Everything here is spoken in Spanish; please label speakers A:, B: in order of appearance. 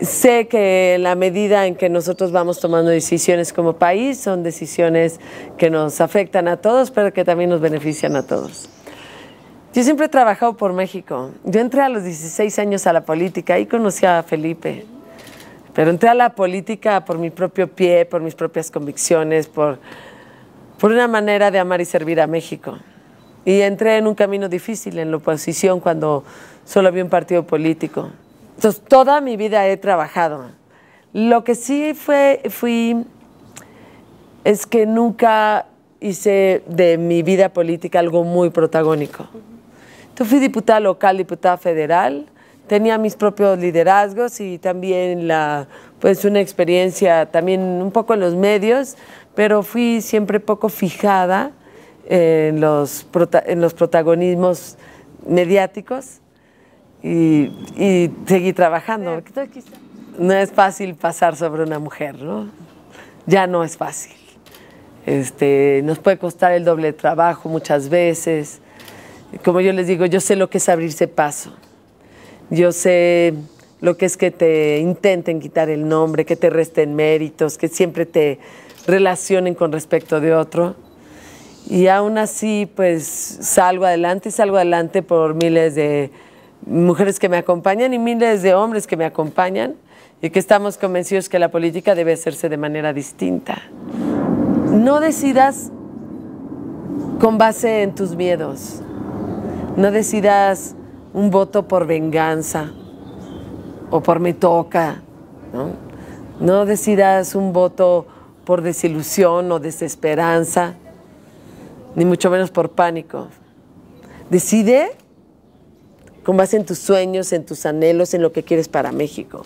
A: Sé que la medida en que nosotros vamos tomando decisiones como país son decisiones que nos afectan a todos, pero que también nos benefician a todos. Yo siempre he trabajado por México. Yo entré a los 16 años a la política y conocí a Felipe. Pero entré a la política por mi propio pie, por mis propias convicciones, por, por una manera de amar y servir a México. Y entré en un camino difícil en la oposición cuando solo había un partido político. Entonces, toda mi vida he trabajado. Lo que sí fue, fui, es que nunca hice de mi vida política algo muy protagónico. Entonces, fui diputada local, diputada federal, tenía mis propios liderazgos y también pues, una experiencia también un poco en los medios, pero fui siempre poco fijada en los protagonismos mediáticos y, y seguí trabajando. No es fácil pasar sobre una mujer, ¿no? Ya no es fácil. Este, nos puede costar el doble trabajo muchas veces. Como yo les digo, yo sé lo que es abrirse paso. Yo sé lo que es que te intenten quitar el nombre, que te resten méritos, que siempre te relacionen con respecto de otro. Y aún así, pues salgo adelante salgo adelante por miles de mujeres que me acompañan y miles de hombres que me acompañan y que estamos convencidos que la política debe hacerse de manera distinta. No decidas con base en tus miedos, no decidas un voto por venganza o por me toca, no, no decidas un voto por desilusión o desesperanza, ni mucho menos por pánico. Decide con base en tus sueños, en tus anhelos, en lo que quieres para México.